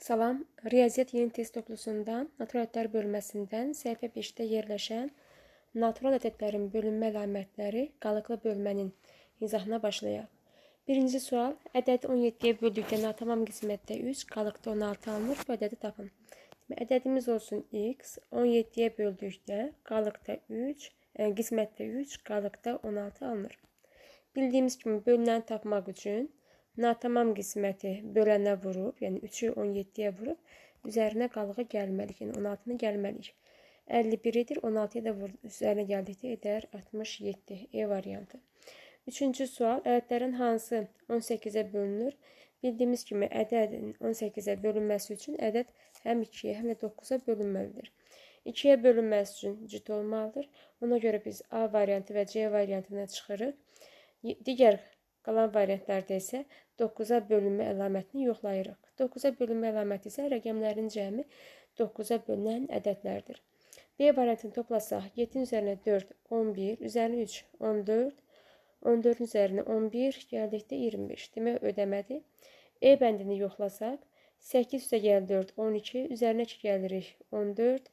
Salam, Riyaziyyat Yeni Test Toplusundan Natural Ədədlər bölməsindən səhifə 5-də yerləşən Natural ədədlərin bölünmə əlamətləri qalıqlı bölmənin izahına başlayaq. Birinci sual, ədədi 17-yə böldükdə natamam qismətdə 3, qalıqda 16 alınır, bu ədədi tapın. Demək, ədədimiz olsun x, 17-yə böldükdə qalıqda 3, e, qismətdə 3, qalıqda 16 alınır. Bildiyimiz kimi bölünəni tapmaq üçün natamam qisməti bölənə vurub, yəni 3-ü 17-yə vurub, üzərinə qalığı gəlmədik, yəni 16-nı gəlmədik. 51 edir, 16-ya da vurdu, üzərinə gəldikdə edər 67, E variantı. Üçüncü sual, ədədlərin hansı 18-ə bölünür? Bildiyimiz kimi, ədədin 18-ə bölünməsi üçün ədəd həm 2-yə, həm də 9-a bölünməlidir. 2-yə bölünməsi üçün cüt olmalıdır. Ona görə biz A variantı və C variantına çıxırıq. Digər Qalan variantlarda isə 9-a bölünmə əlamətini yoxlayırıq. 9-a bölünmə əlaməti isə rəqəmlərin cəmi 9-a bölünən ədədlərdir. B variantını toplasaq 7 üzərinə 4 11, üzərinə 3 14, 14 üzərinə 11 gəldikdə 25. Demək ödəmədir. E bəndini yoxlasaq 8 üstə gəlir 4 12, üzərinə 2 gəlirik 14,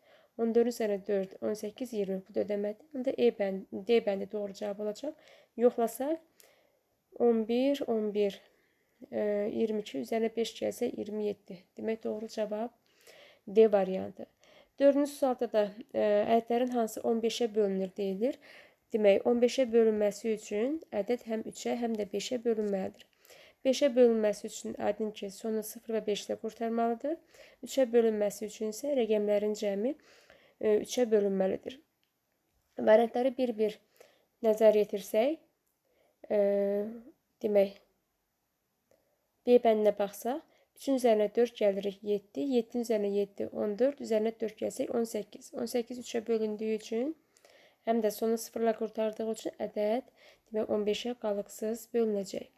14 üzərinə 4 18 20 bu da ödəmədir. Onda E bəndi D bəndi doğru cavab olacaq. Yoxlasaq 11, 11, 22 üzərinə 5 gəlsə 27. Demək doğru cavab D variantı. Dördüncü sualda da e, ədədlərin hansı 15-ə bölünür deyilir. Demək, 15-ə bölünməsi üçün ədəd həm 3-ə, həm də 5-ə bölünməlidir. 5-ə bölünməsi üçün aydın ki, sonu 0 və 5 ilə qurtarmalıdır. 3-ə bölünməsi üçün isə rəqəmlərin cəmi 3-ə e, bölünməlidir. Və rədləri bir-bir nəzər yetirsək, e, demək, B bəndinə baxsaq, 3-ün üzərinə 4 gəlirik 7, 7-nin üzərinə 7, 14, üzərinə 4 gəlsək 18. 18 3-ə bölündüyü üçün, həm də sonu 0-la qurtardığı üçün ədəd, demək 15-ə qalıqsız bölünəcək.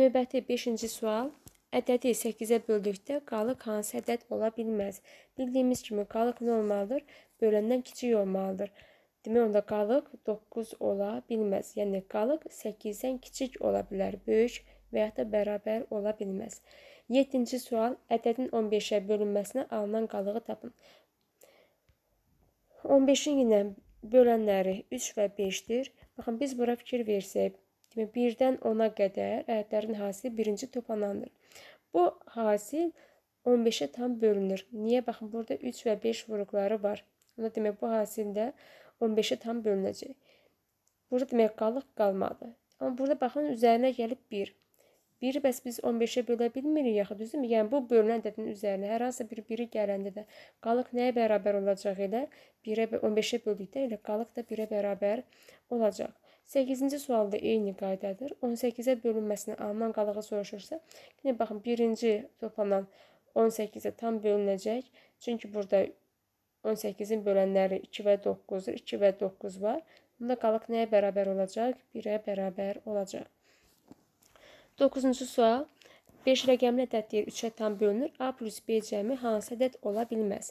Növbəti 5-ci sual. Ədədi 8-ə böldükdə qalıq hansı ədəd ola bilməz? Bildiyimiz kimi qalıq nə olmalıdır? Böləndən kiçik olmalıdır. Demək onda qalıq 9 ola bilməz. Yəni qalıq 8-dən kiçik ola bilər, böyük və ya da bərabər ola bilməz. 7-ci sual: Ədədin 15-ə bölünməsinə alınan qalığı tapın. 15-in yenə bölənləri 3 və 5-dir. Baxın biz bura fikir versək, demək 1-dən 10-a qədər ədədlərin hasili birinci toplanandır. Bu hasil 15-ə tam bölünür. Niyə? Baxın burada 3 və 5 vuruqları var. Ona demək bu hasildə 15-ə tam bölünəcək. Burada demək qalıq qalmadı. Amma burada baxın üzərinə gəlib 1. 1 bəs biz 15-ə bölə bilmirik yaxı düzdürmü? Yəni bu bölünən ədədin üzərinə hər hansı bir biri gələndə də qalıq nəyə bərabər olacaq elə 1-ə 15-ə böldükdə elə qalıq da 1-ə bərabər olacaq. 8-ci sualda eyni qaydadır. 18-ə bölünməsini alınan qalığı soruşursa, yenə baxın birinci toplanan 18-ə tam bölünəcək. Çünki burada 18-in bölənləri 2 və 9-dur. 2 və 9 var. Bunda qalaq nəyə bərabər olacaq? 1-ə bərabər olacaq. 9-cu sual. 5 rəqəmli ədəddir 3-ə tam bölünür. A plus B cəmi hansı ədəd ola bilməz?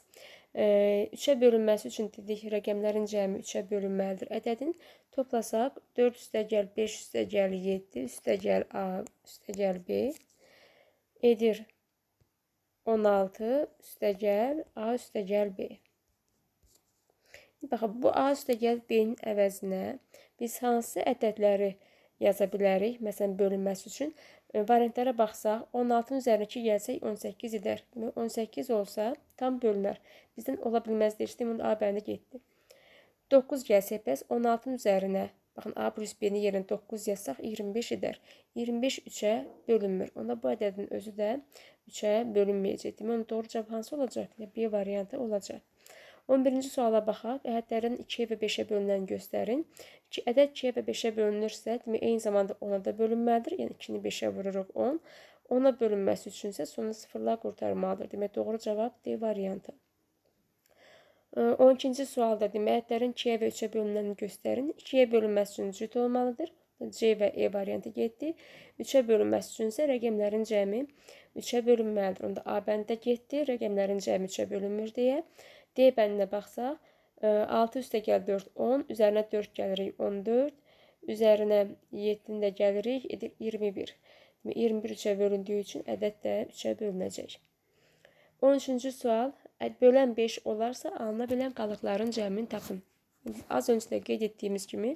3-ə e, bölünməsi üçün dedik rəqəmlərin cəmi 3-ə bölünməlidir. Ədədin toplasaq 4 üstə gəl 5 üstə gəl 7 üstə gəl A üstə gəl B edir 16 üstə gəl A üstə gəl B. Baxın, bu A üstəgəl B-nin əvəzinə biz hansı ədədləri yaza bilərik? Məsələn, bölünməsi üçün e, variantlara baxsaq, 16-nın üzərinə 2 gəlsək 18 edər. Demək 18 olsa tam bölünər. Bizdən ola bilməz deyir. Bunun A bəndi getdi. 9 gəlsək bəs 16-nın üzərinə Baxın, A plus B-ni yerinə 9 yazsaq 25 edər. 25 3-ə bölünmür. Onda bu ədədin özü də 3-ə bölünməyəcək. Demək, onun doğru cavab hansı olacaq? B variantı olacaq. 11-ci suala baxaq. Ədədlərin 2-yə və 5-ə bölünəni göstərin. Ki, ədəd 2-yə və 5-ə bölünürsə, demək eyni zamanda 10-a da bölünməlidir. Yəni 2-ni 5-ə vururuq 10. 10-a bölünməsi üçün isə sonu sıfırla qurtarmalıdır. Demək doğru cavab D variantı. 12-ci sualda demək ədədlərin 2-yə və 3-ə bölünəni göstərin. 2-yə bölünməsi üçün cüt olmalıdır. C və E variantı getdi. 3-ə bölünməsi üçün isə rəqəmlərin cəmi 3-ə bölünməlidir. Onda A bəndə getdi, rəqəmlərin cəmi 3-ə bölünmür deyə. D bəndinə baxsaq, 6 e, üstə gəl 4, 10, üzərinə 4 gəlirik 14, üzərinə 7-ni də gəlirik, edir 21. Demək, 21 3-ə bölündüyü üçün ədəd də 3-ə bölünəcək. 13-cü sual, bölən 5 olarsa, alına bilən qalıqların cəmini tapın. Az öncə də qeyd etdiyimiz kimi,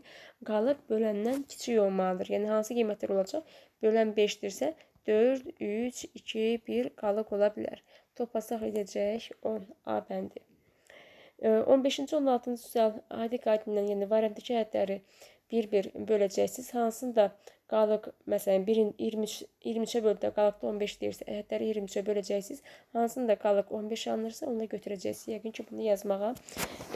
qalıq böləndən kiçik olmalıdır. Yəni, hansı qiymətlər olacaq? Bölən 5-dirsə, 4, 3, 2, 1 qalıq ola bilər. Toplasaq edəcək 10 A bəndi. 15-ci 16-cı sosial adi qaydından, yəni variantdakı hədləri bir-bir böləcəksiniz. Hansını da qalıq, məsələn, 1-in 23 23-ə böldüdə qalıqda 15 deyirsə, hədləri 23-ə böləcəksiniz. Hansını da qalıq 15 alınırsa, onu da götürəcəksiniz. Yəqin ki, bunu yazmağa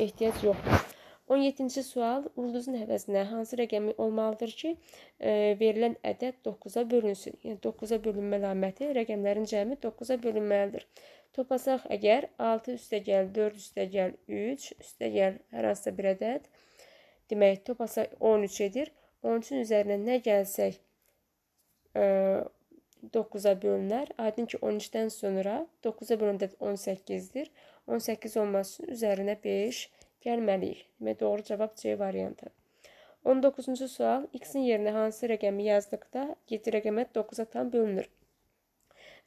ehtiyac yoxdur. 17-ci sual ulduzun əvəzinə hansı rəqəmi olmalıdır ki, e, verilən ədəd 9-a bölünsün? Yəni 9-a bölünmə əlaməti rəqəmlərin cəmi 9-a bölünməlidir. Toplasaq əgər 6 üstə gəl 4 üstə gəl 3 üstə gəl hər hansısa bir ədəd. Demək toplasaq 13 edir. 13-ün üzərinə nə gəlsək 9-a e, bölünər. Aydın ki 13-dən sonra 9-a bölündə 18-dir. 18 olması üçün üzərinə 5 gəlməliyik. Demək doğru cavab C variantı. 19-cu sual x-in yerinə hansı rəqəmi yazdıqda 7 rəqəmə 9-a tam bölünür.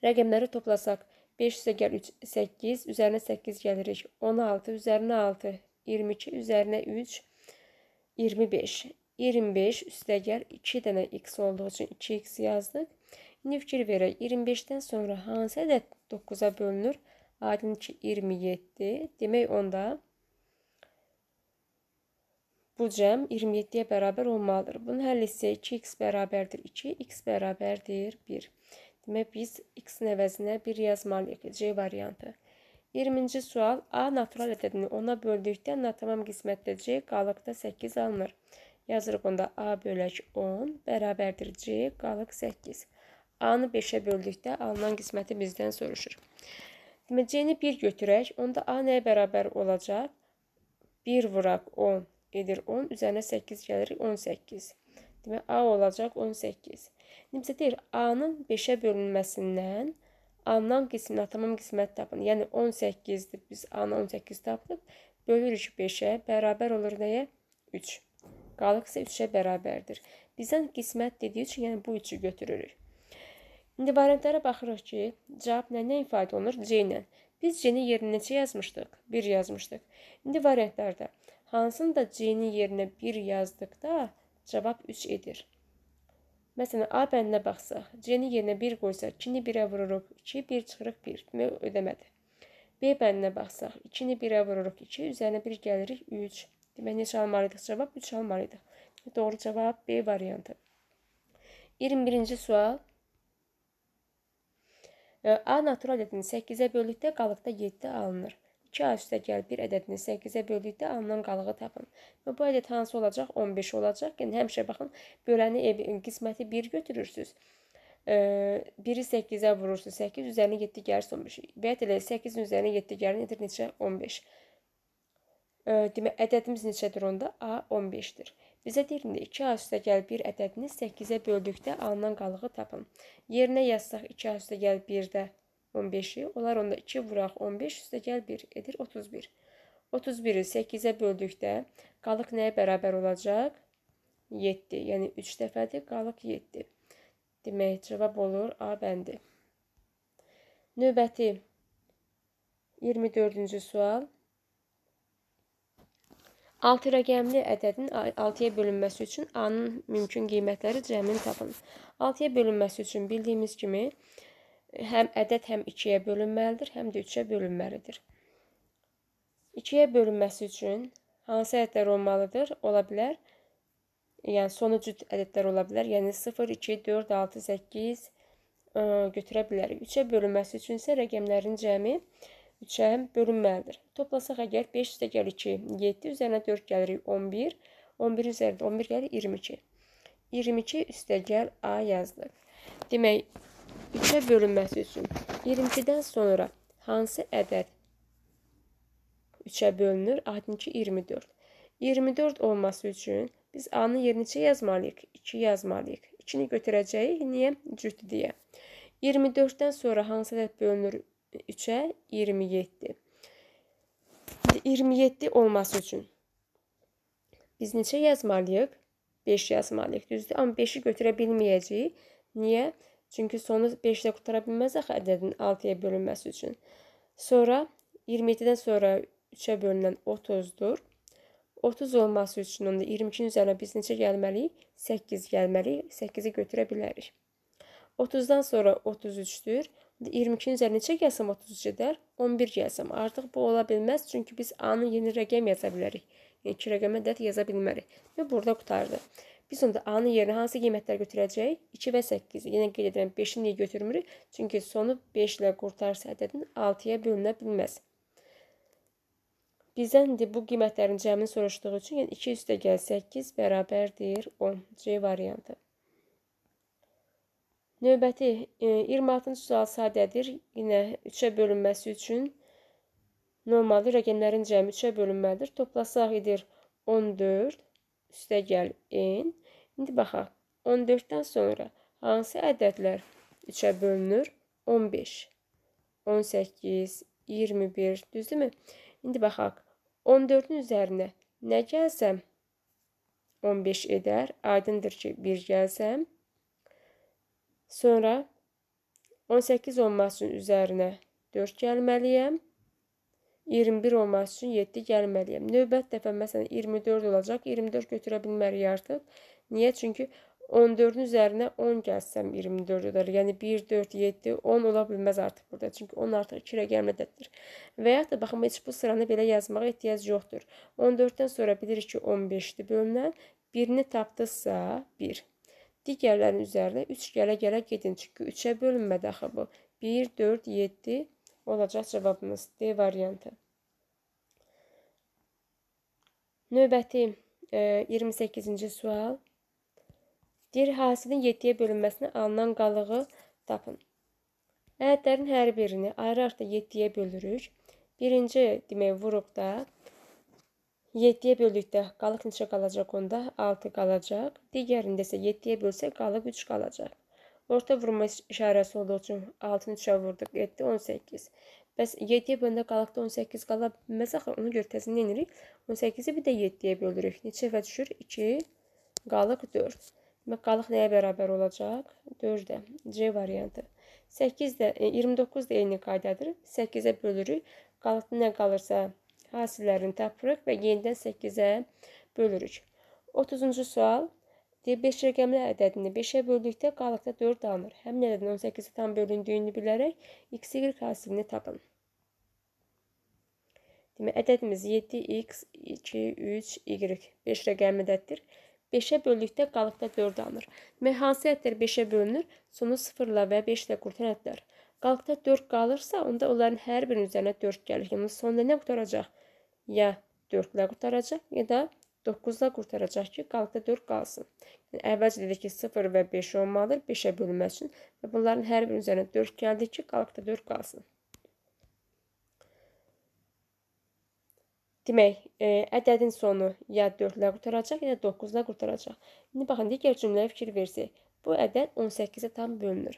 Rəqəmləri toplasaq 5 üzə 8, üzərinə 8 gəlirik. 16, üzərinə 6, 22, üzərinə 3, 25. 25 üstə gəl 2 dənə x olduğu üçün 2x yazdıq. İndi fikir verək. 25-dən sonra hansı ədəd 9-a bölünür? Aydın ki 27. Demək onda bu cəm 27-yə bərabər olmalıdır. Bunun həlli isə 2x bərabərdir 2, x bərabərdir 1 və biz x-in əvəzinə 1 yazmalıyıq. C variantı. 20-ci sual A natural ədədini ona böldükdə natamam qismətdə C qalıqda 8 alınır. Yazırıq onda A bölək 10 bərabərdir C qalıq 8. A-nı 5-ə böldükdə alınan qisməti bizdən soruşur. Demə C-ni 1 götürək, onda A nəyə bərabər olacaq? 1 vuraq 10 edir 10, üzərinə 8 gəlir 18 və A olacaq 18. İndi bizə deyir A-nın 5-ə bölünməsindən A-dan qismini, tamam qismət tapın. Yəni 18-dir. Biz A-nı 18 tapdıq. Bölürük 5-ə, bərabər olur nəyə? 3. Qalıq isə 3-ə bərabərdir. Bizdən qismət dediyi üçün, yəni bu 3-ü götürürük. İndi variantlara baxırıq ki, cavab nə ilə ifadə olunur? C ilə. Biz C-ni yerinə neçə yazmışdıq? 1 yazmışdıq. İndi variantlarda hansını da C-nin yerinə 1 yazdıqda Cavab 3 edir. Məsələn, A bəndinə baxsaq, C-ni yerinə 1 qoysaq, 2-ni 1-ə vururuq, 2, 1 çıxırıq 1. Demək ödəmədi. B bəndinə baxsaq, 2-ni 1-ə vururuq, 2, üzərinə 1 gəlirik, 3. Demək neçə almalıydıq? Cavab 3 almalıydıq. Doğru cavab B variantı. 21-ci sual. E, A natural ədədini 8-ə böldükdə qalıqda 7 alınır. 2 a üstə gəl 1 ədədini 8-ə böldükdə alınan qalığı tapın. Və bu ədəd hansı olacaq? 15 olacaq. Yəni həmişə baxın, böləni ev qisməti 1 götürürsüz. Biri 8-ə vurursunuz. 8 üzərinə 7 gəlir 15. Bəyət elə 8-in üzərinə 7 gəlir nedir neçə? 15. Demək, ədədimiz neçədir onda? A 15-dir. Bizə deyirdi 2A üstə gəl 1 ədədini 8-ə böldükdə alınan qalığı tapın. Yerinə yazsaq 2A üstə gəl 1-də 15-i. Olar onda 2 vuraq 15 üstə gəl 1 edir 31. 31-i 8-ə böldükdə qalıq nəyə bərabər olacaq? 7. Yəni 3 dəfədir, qalıq 7. Demək, cavab olur A bəndi. Növbəti 24-cü sual. 6 rəqəmli ədədin 6-ya bölünməsi üçün A-nın mümkün qiymətləri cəmini tapın. 6-ya bölünməsi üçün bildiyimiz kimi həm ədəd həm 2-yə bölünməlidir, həm də 3-ə bölünməlidir. 2-yə bölünməsi üçün hansı ədədlər olmalıdır? Ola bilər. Yəni sonucu ədədlər ola bilər. Yəni 0, 2, 4, 6, 8 ə, götürə bilərik. 3-ə bölünməsi üçün isə rəqəmlərin cəmi 3-ə bölünməlidir. Toplasaq əgər 5 üstə gəlir 2, 7 üzərinə 4 gəlirik 11, 11 üzərinə 11 gəlir 22. 22 üstə gəl A yazdı. Demək üçə bölünməsi üçün 22-dən sonra hansı ədəd üçə bölünür? 62 24. 24 olması üçün biz A-nın yerinə neçə yazmalıyıq? 2 yazmalıyıq. 2-ni götürəcəyik. Niyə? Cütdü deyə. 24-dən sonra hansı ədəd bölünür 3-ə? 27. 27 olması üçün biz neçə yazmalıyıq? 5 yazmalıyıq, düzdür? Amma 5-i götürə bilməyəcəyik. Niyə? Çünki sonu 5-də qurtara bilməz axı ədədin 6-ya bölünməsi üçün. Sonra 27-dən sonra 3-ə bölünən 30-dur. 30 olması üçün onda 22-nin üzərinə biz neçə gəlməliyik? 8 gəlməliyik. 8-i götürə bilərik. 30-dan sonra 33-dür. 22-nin üzərinə neçə gəlsəm 33 edər? 11 gəlsəm. Artıq bu ola bilməz, çünki biz A-nı yeni rəqəm yaza bilərik. Yəni 2 rəqəmə ədəd yaza bilmərik. Və burada qutardı. Biz onda A-nın yerinə hansı qiymətlər götürəcəyik? 2 və 8. Yenə qeyd edirəm 5-i niyə götürmürük? Çünki sonu 5 ilə qurtarsa ədədin 6-ya bölünə bilməz. Bizdən indi bu qiymətlərin cəmini soruşduğu üçün yəni 2 üstə gəl 8 bərabərdir 10. C variantı. Növbəti 26-cı e, sual sadədir. Yenə 3-ə bölünməsi üçün normaldır. Rəqəmlərin cəmi 3-ə bölünməlidir. Toplasaq edir 14 üstəgəl n İndi baxaq. 14-dən sonra hansı ədədlər 3-ə bölünür? 15, 18, 21, düzdürmü? İndi baxaq. 14-ün üzərinə nə gəlsəm 15 edər. Aydındır ki, 1 gəlsəm. Sonra 18 olması üçün üzərinə 4 gəlməliyəm. 21 olması üçün 7 gəlməliyəm. Növbət dəfə məsələn 24 olacaq. 24 götürə bilmərik artıq. Niyə? Çünki 14-ün üzərinə 10 gəlsəm 24 ödər. Yəni 1, 4, 7, 10 ola bilməz artıq burada. Çünki 10 artıq 2 rəqəmlidir. Və ya da baxın, heç bu sıranı belə yazmağa ehtiyac yoxdur. 14-dən sonra bilirik ki, 15-dir bölünən. Birini tapdıqsa 1. Digərlərinin üzərinə 3 gələ-gələ gedin. Çünki 3-ə bölünmədi axı bu. 1, 4, 7 olacaq cavabımız D variantı. Növbəti e, 28-ci sual. Deyir, hasilin 7-yə bölünməsinə alınan qalığı tapın. Ədədlərin hər birini ayrı-ayrı 7-yə bölürük. Birinci demək vuruqda 7-yə böldükdə qalıq neçə qalacaq onda? 6 qalacaq. Digərində isə 7-yə bölsək qalıq 3 qalacaq. Orta vurma işarəsi olduğu üçün 6-nı 3-ə vurduq, 7 18. Bəs 7-yə böləndə qalıqda 18 qala bilməz axı. Ona görə təzə nə edirik? 18-i bir də 7-yə bölürük. Neçə və düşür? 2 qalıq 4. Demək, qalıq nəyə bərabər olacaq? 4-ə. C variantı. 8 də, 29 da eyni qaydadır. 8-ə bölürük. Qalıqda nə qalırsa hasillərini tapırıq və yenidən 8-ə bölürük. 30-cu sual. 5 rəqəmli ədədini 5-ə böldükdə qalıqda 4 alınır. Həmin ədədin 18-ə tam bölündüyünü bilərək x, y hasilini tapın. Demək, ədədimiz 7x, 2, 3, y. 5 rəqəmli ədəddir. 5-ə bölünükdə qalıqda 4 alınır. Demək, hansı ədədlər 5-ə bölünür? Sonu 0-la və 5-lə qurtaran ədədlər. Qalıqda 4 qalırsa, onda onların hər birinin üzərinə 4 gəlir. Yəni sonda nə qurtaracaq? Ya 4-lə qurtaracaq, ya da 9-la qurtaracaq ki, qalıqda 4 qalsın. Yəni əvvəlcə dedik ki, 0 və 5 olmalıdır 5-ə bölünmək üçün və bunların hər birinin üzərinə 4 gəldi ki, qalıqda 4 qalsın. Demək, e, ədədin sonu ya 4-lə qurtaracaq, ya 9-la qurtaracaq. İndi baxın digər cümləyə fikir versək, bu ədəd 18-ə tam bölünür.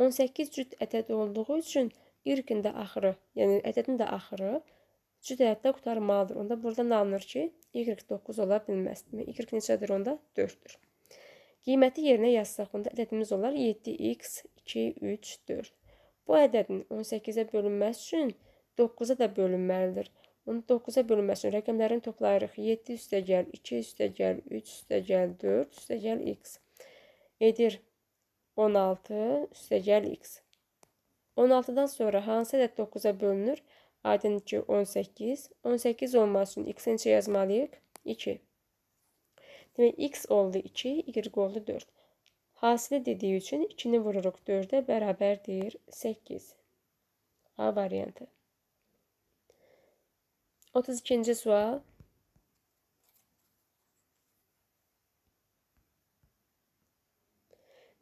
18 cüt ədəd olduğu üçün irqin də axırı, yəni ədədin də axırı cüt ədəddə qurtarmalıdır. Onda burada nə alınır ki, y 9 ola bilməz. Demək, y neçədir onda? 4-dür. Qiyməti yerinə yazsaq, onda ədədimiz olar 7x 2 3 4. Bu ədədin 18-ə bölünməsi üçün 9-a da bölünməlidir. Onu 9-a bölünməsini rəqəmlərin toplayırıq. 7 üstə gəl, 2 üstə gəl, 3 üstə gəl, 4 üstə gəl, x. Edir 16 üstə gəl, x. 16-dan sonra hansı ədəd 9-a bölünür? Aydın ki, 18. 18 olması üçün x-in neçə yazmalıyıq? 2. Demək, x oldu 2, y oldu 4. Hasilə dediyi üçün 2-ni vururuq 4-ə, bərabərdir 8. A variantı. 32-ci sual.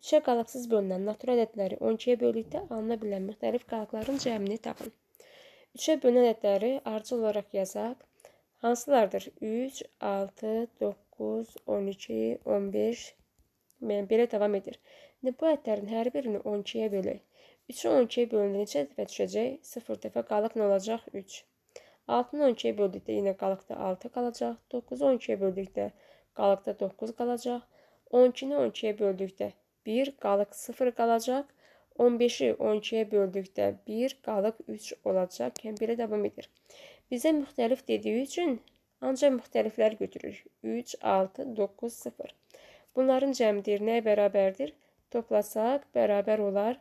Şüşə qalıqsız bölünən natural ədədləri 12-yə böldükdə alına bilən müxtəlif qalıqların cəmini tapın. 3-ə bölünən ədədləri ardıcıl olaraq yazaq. Hansılardır? 3, 6, 9, 12, 15 yəni belə davam edir. İndi bu ədədlərin hər birini 12-yə bölək. 3-ü 12-yə bölündə neçə dəfə düşəcək? 0 dəfə qalıq nə olacaq? 3. 6-nı 12-yə böldükdə yenə qalıqda 6 qalacaq. 9-u 12-yə böldükdə qalıqda 9 qalacaq. 12-ni 12-yə böldükdə 1 qalıq 0 qalacaq. 15-i 12-yə böldükdə 1 qalıq 3 olacaq. Yəni belə davam edir. Bizə müxtəlif dediyi üçün ancaq müxtəliflər götürür. 3, 6, 9, 0. Bunların cəmdir nəyə bərabərdir? Toplasaq bərabər olar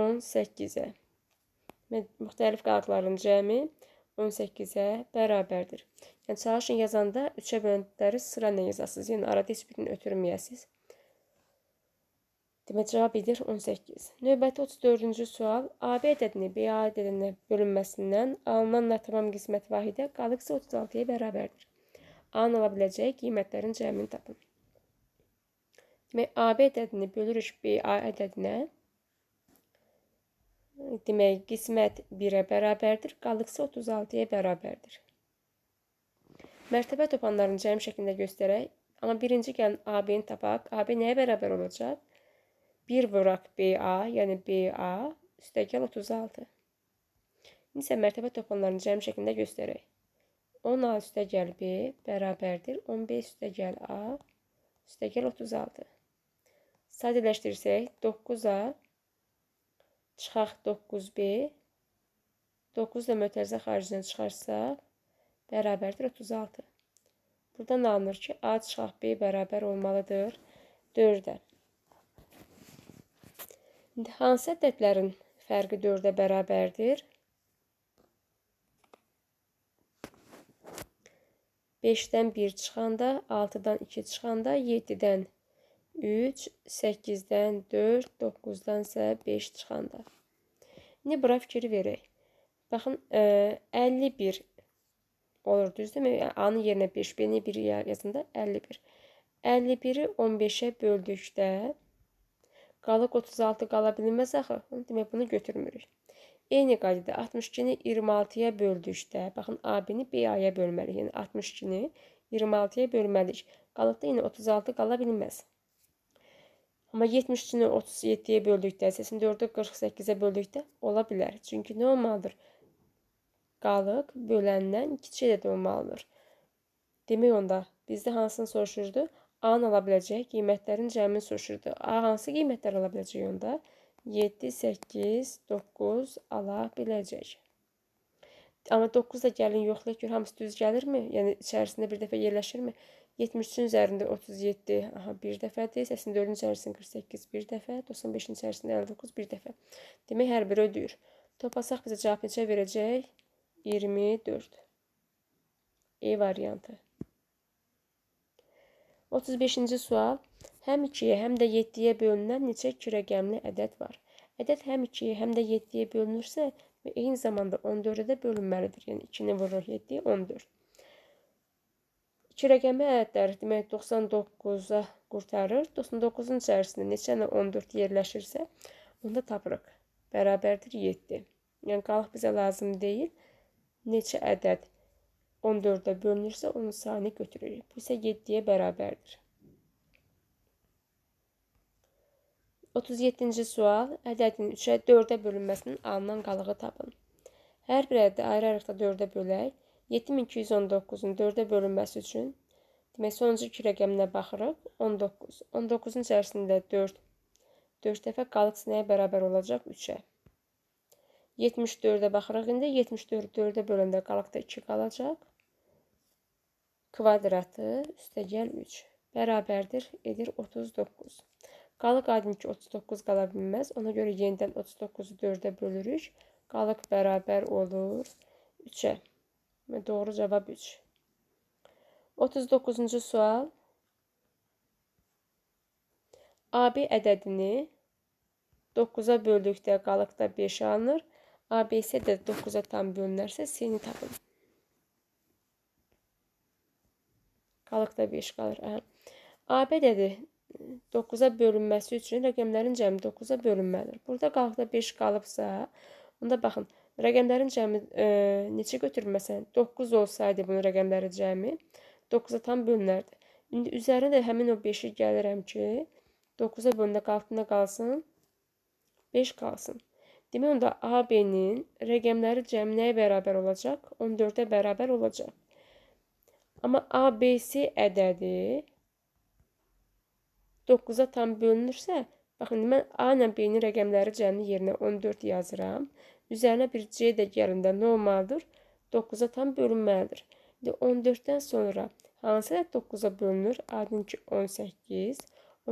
18-ə. Müxtəlif qalıqların cəmi 18. 18-ə bərabərdir. Yəni çalışın yazanda 3-ə bölündükləri sıra ilə yazasınız. Yəni arada heç birini ötürməyəsiniz. Demək cavab edir 18. Növbəti 34-cü sual AB ədədini B ədədinə bölünməsindən alınanla tamam qismət vahidə qalıqsa 36-ya bərabərdir. A-nın ala biləcəyi qiymətlərin cəmini tapın. Demək AB ədədini bölürük B A ədədinə demək qismət 1-ə bərabərdir, qalıqsa 36-ya bərabərdir. Mərtəbə topanlarını cəm şəklində göstərək, amma birinci gəlin AB-ni tapaq. AB nəyə bərabər olacaq? 1 vuraq BA, yəni BA üstəgəl 36. İndi mərtəbə topanlarını cəm şəklində göstərək. 10A üstəgəl B bərabərdir 15 üstəgəl A üstəgəl 36. Sadələşdirsək 9A Çıxaq 9B. 9 da mötərizə xaricinə çıxarsa, bərabərdir 36. Buradan alınır ki, A çıxaq B bərabər olmalıdır 4-də. İndi hansı ədədlərin fərqi 4-də bərabərdir? 5-dən 1 çıxanda, 6-dan 2 çıxanda, 7-dən 1 3, 8-dən 4, 9-dan isə 5 çıxanda. İndi bura fikir verək. Baxın, e, ə, 51 olur, düzdürmü? Yəni, A-nın yerinə 5, B-ni 1 yazında 51. 51-i 15-ə böldükdə qalıq 36 qala bilməz axı. Demək, bunu götürmürük. Eyni qaydada 62-ni 26-ya böldükdə, baxın, A-ni B-aya bölməliyik. Yəni, 62-ni 26-ya bölməliyik. Qalıqda yenə 36 qala bilməz. Amma 72-ni 37-yə böldükdə, 84-ü 48-ə böldükdə ola bilər. Çünki nə olmalıdır? Qalıq böləndən kiçik ədəd olmalıdır. Demək onda bizdə hansını soruşurdu? A-nın ala biləcək qiymətlərin cəmini soruşurdu. A hansı qiymətlər ala biləcək onda? 7, 8, 9 ala biləcək. Amma 9 da gəlin yoxlayır ki, hamısı düz gəlirmi? Yəni içərisində bir dəfə yerləşirmi? 73-cü üzərində 37, aha bir dəfədir. 84-cü içərisində 48 bir dəfə, 95-ci içərisində 59 bir dəfə. Demək hər biri ödəyir. Toplasaq bizə cavab neçə verəcək? 24. E variantı. 35-ci sual. Həm 2-yə, həm də 7-yə bölünən neçə 2 rəqəmli ədəd var? Ədəd həm 2-yə, həm də 7-yə bölünürsə, eyni zamanda 14-ə də bölünməlidir. Yəni 2-ni vururuq 7-yə, 14. 2 rəqəmi ədədlər, demək 99-a qurtarır. 99-un içərisində neçə nə 14 yerləşirsə, onda tapırıq. Bərabərdir 7. Yəni qalıq bizə lazım deyil. Neçə ədəd 14-ə bölünürsə, onun sayını götürürük. Bu isə 7-yə bərabərdir. 37-ci sual. Ədədin 3-ə 4-ə bölünməsinin alınan qalığı tapın. Hər bir ədədi ayrı-ayrıqda 4-ə bölək. 7219-un 4-ə bölünməsi üçün demək sonuncu iki rəqəminə baxırıq. 19. 19-un içərisində 4 4 dəfə qalıq nəyə bərabər olacaq? 3-ə. 74-ə baxırıq. İndi 74 4-ə böləndə qalıqda 2 qalacaq. Kvadratı üstəgəl 3 bərabərdir edir 39. Qalıq aydın ki 39 qala bilməz. Ona görə yenidən 39-u 4-ə bölürük. Qalıq bərabər olur 3-ə. Və doğru cavab 3. 39-cu sual. AB ədədini 9-a böldükdə qalıqda 5 alınır. ABC də 9-a tam bölünərsə C-ni tapın. Qalıqda 5 qalır. Hə. AB ədədi 9-a bölünməsi üçün rəqəmlərin cəmi 9-a bölünməlidir. Burada qalıqda 5 qalıbsa, onda baxın, 9 Rəqəmlərin cəmi e, neçə götürməsən, 9 olsaydı bunun rəqəmləri cəmi 9-a tam bölünərdi. İndi üzərinə də həmin o 5-i gəlirəm ki, 9-a bölündə altında qalsın, 5 qalsın. Demək onda AB-nin rəqəmləri cəmi nəyə bərabər olacaq? 14-ə bərabər olacaq. Amma ABC ədədi 9-a tam bölünürsə, baxın indi mən A ilə B-nin rəqəmləri cəmi yerinə 14 yazıram Üzərinə bir C dəyərində nə olmalıdır? 9-a tam bölünməlidir. İndi 14-dən sonra hansı ədəd 9-a bölünür? Aydın ki 18.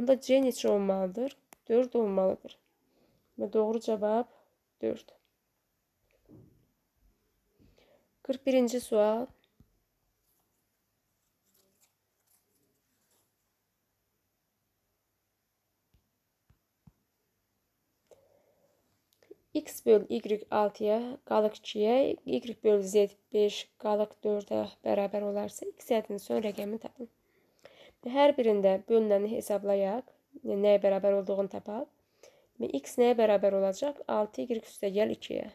Onda C neçə olmalıdır? 4 olmalıdır. Və doğru cavab 4. 41-ci sual. X böl Y 6-ya qalıq 2-yə, Y böl Z 5 qalıq 4-ə bərabər olarsa, X ədinin son rəqəmini tapın. Hər birində bölünəni hesablayaq, yəni nəyə bərabər olduğunu tapaq. X nəyə bərabər olacaq? 6Y üstə gəl 2-yə.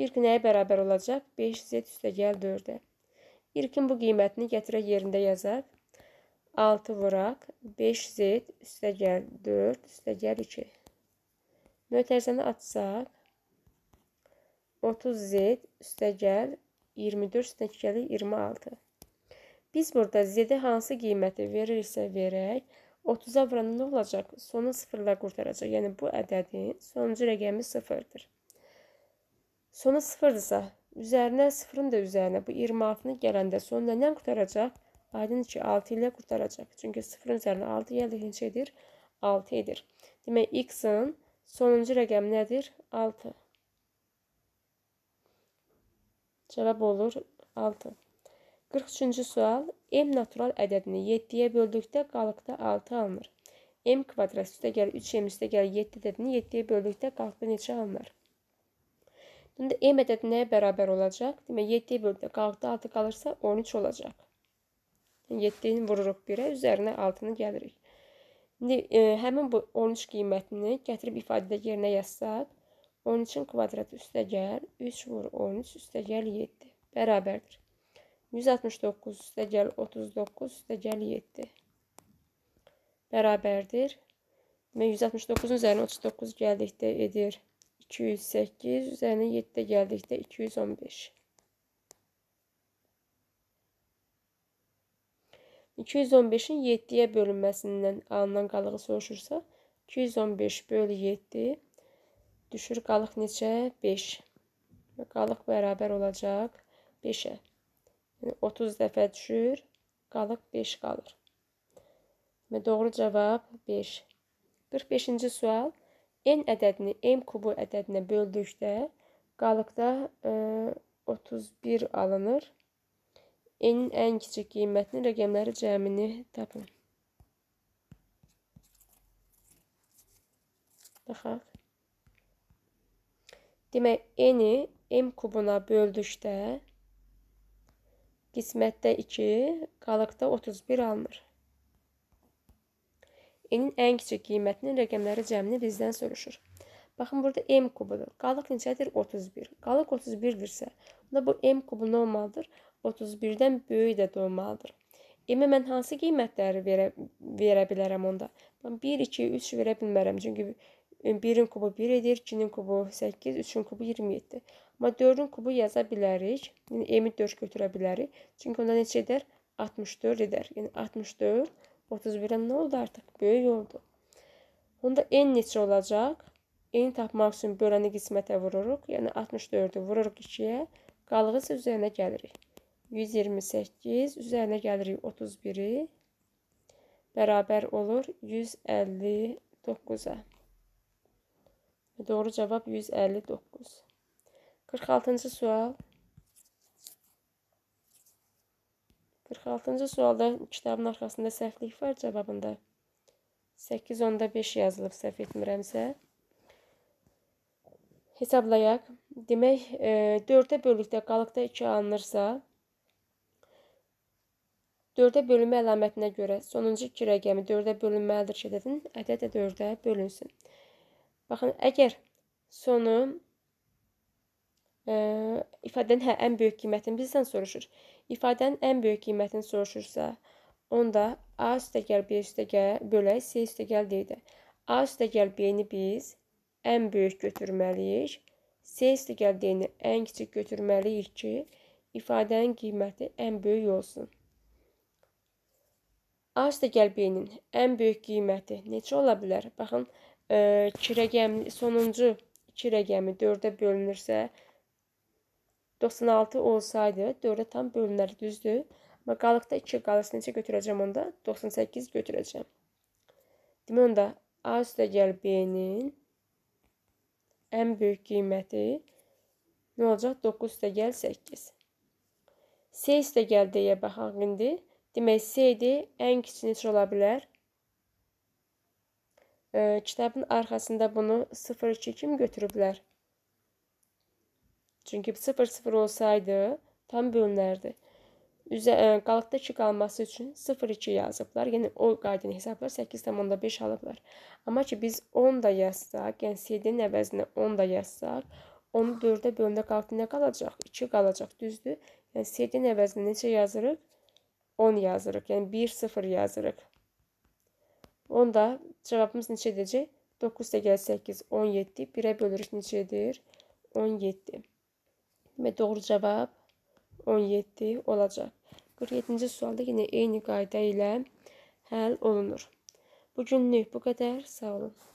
Y nəyə bərabər olacaq? 5Z üstə gəl 4-ə. Y-in bu qiymətini gətirək yerində yazaq. 6 vuraq, 5Z üstə gəl 4 üstə gəl 2. Mötərizəni açsaq 30 z üstəgəl 24 üstəgəli 26. Biz burada z-ə hansı qiyməti veririksə verək, 30-a vuranda nə olacaq? Sonu 0-la qurtaracaq. Yəni bu ədədin sonuncu rəqəmi 0-dır. Sonu 0-dırsa, üzərinə 0-ın da üzərinə bu 26-nı gələndə sonu nə ilə qurtaracaq? Aydın ki, 6 ilə qurtaracaq. Çünki 0-ın üzərinə 6 gəlir, neçə edir? 6 edir. Demək x-in Sonuncu rəqəm nədir? 6. Cavab olur 6. 43-cü sual. M natural ədədini 7-yə böldükdə qalıqda 6 alınır. M kvadrat üstəgəl 3M üstəgəl 7 ədədini 7-yə böldükdə qalıqda neçə alınır? İndi M ədədi nəyə bərabər olacaq? Demək, 7-yə böldükdə qalıqda 6 qalırsa 13 olacaq. 7-ni vururuq 1-ə, üzərinə 6-nı gəlirik. İndi e, həmin bu 13 qiymətini gətirib ifadədə yerinə yazsaq, 13-ün kvadratı üstəgəl 3 vur 13 üstəgəl 7 bərabərdir. 169 üstəgəl 39 üstəgəl 7 bərabərdir. Demək 169-un üzərinə 39 gəldikdə edir 208, üzərinə 7 gəldikdə 215. 215-in 7-yə bölünməsindən alınan qalığı soruşursa, 215 bölü 7 düşür qalıq neçə? 5. Və qalıq bərabər olacaq 5-ə. Yəni 30 dəfə düşür, qalıq 5 qalır. Və doğru cavab 5. 45-ci sual. N ədədini M kubu ədədinə böldükdə qalıqda ə, e, 31 alınır. N-in ən kiçik qiymətinin rəqəmləri cəmini tapın. Baxaq. Demək, n-i m kubuna böldükdə qismətdə 2, qalıqda 31 alınır. n-in ən kiçik qiymətinin rəqəmləri cəmini bizdən soruşur. Baxın, burada m kubudur. Qalıq neçədir? 31. Qalıq 31-dirsə, onda bu m kubu nə olmalıdır? 31. 31-dən böyük də olmalıdır. Emi mən hansı qiymətləri verə, verə bilərəm onda? Mən 1, 2, 3 verə bilmərəm. Çünki 1-in e, kubu 1 edir, 2-nin kubu 8, 3-ün kubu 27. Amma 4-ün kubu yaza bilərik. Yəni emi 4 götürə bilərik. Çünki onda neçə edər? 64 edər. Yəni 64 31-dən nə oldu artıq? Böyük oldu. Onda n neçə olacaq? N tapmaq üçün böləni qismətə vururuq. Yəni 64-ü vururuq 2-yə. Qalığı isə üzərinə gəlirik. 128 üzərinə gəlirik 31-i bərabər olur 159-a. Doğru cavab 159. 46-cı sual. 46-cı sualda kitabın arxasında səhvlik var cavabında. 8 onda 5 yazılıb səhv etmirəmsə. Hesablayaq. Demək, e, 4-ə bölükdə qalıqda 2 alınırsa, 4-ə bölünmə əlamətinə görə sonuncu 2 rəqəmi 4-ə bölünməlidir ki, dedin, ədəd də 4-ə bölünsün. Baxın, əgər sonu ə, e, ifadənin hə ən böyük qiymətini bizdən soruşur. İfadənin ən böyük qiymətini soruşursa, onda A üstəgəl B üstəgəl bölək C üstəgəl D-dir. A üstəgəl B-ni biz ən böyük götürməliyik. C üstəgəl D-ni ən kiçik götürməliyik ki, ifadənin qiyməti ən böyük olsun. Asta gəlbiyinin ən böyük qiyməti neçə ola bilər? Baxın, 2 e, rəqəmli sonuncu 2 rəqəmi 4-ə bölünürsə 96 olsaydı 4-ə tam bölünərdi, düzdür? Amma qalıqda 2 qalırsa neçə götürəcəm onda? 98 götürəcəm. Demək onda A üstəgəl B-nin ən böyük qiyməti nə olacaq? 9 üstəgəl 8. S üstəgəl D-yə baxaq indi. Demək, CD ən kiçini neçə ola bilər? E, kitabın arxasında bunu 0-2 kim götürüblər? Çünki 0-0 olsaydı tam bölünərdi. Üzə, ə, e, qalıqda 2 qalması üçün 0-2 yazıblar. Yəni o qaydını hesablar 8,5 alıblar. Amma ki biz 10 da yazsaq, yəni CD-nin əvəzinə 10 da yazsaq, onu 4-ə bölündə qalıqda nə qalacaq? 2 qalacaq, düzdür? Yəni CD-nin əvəzinə neçə yazırıq? 10 yazırıq. Yəni 1 0 yazırıq. Onda cavabımız neçə edəcək? 9 dəqiqə 8 17 1-ə bölürük neçə edir? 17. Və doğru cavab 17 olacaq. 47-ci sualda yenə eyni qayda ilə həll olunur. Bu günlük bu qədər. Sağ olun.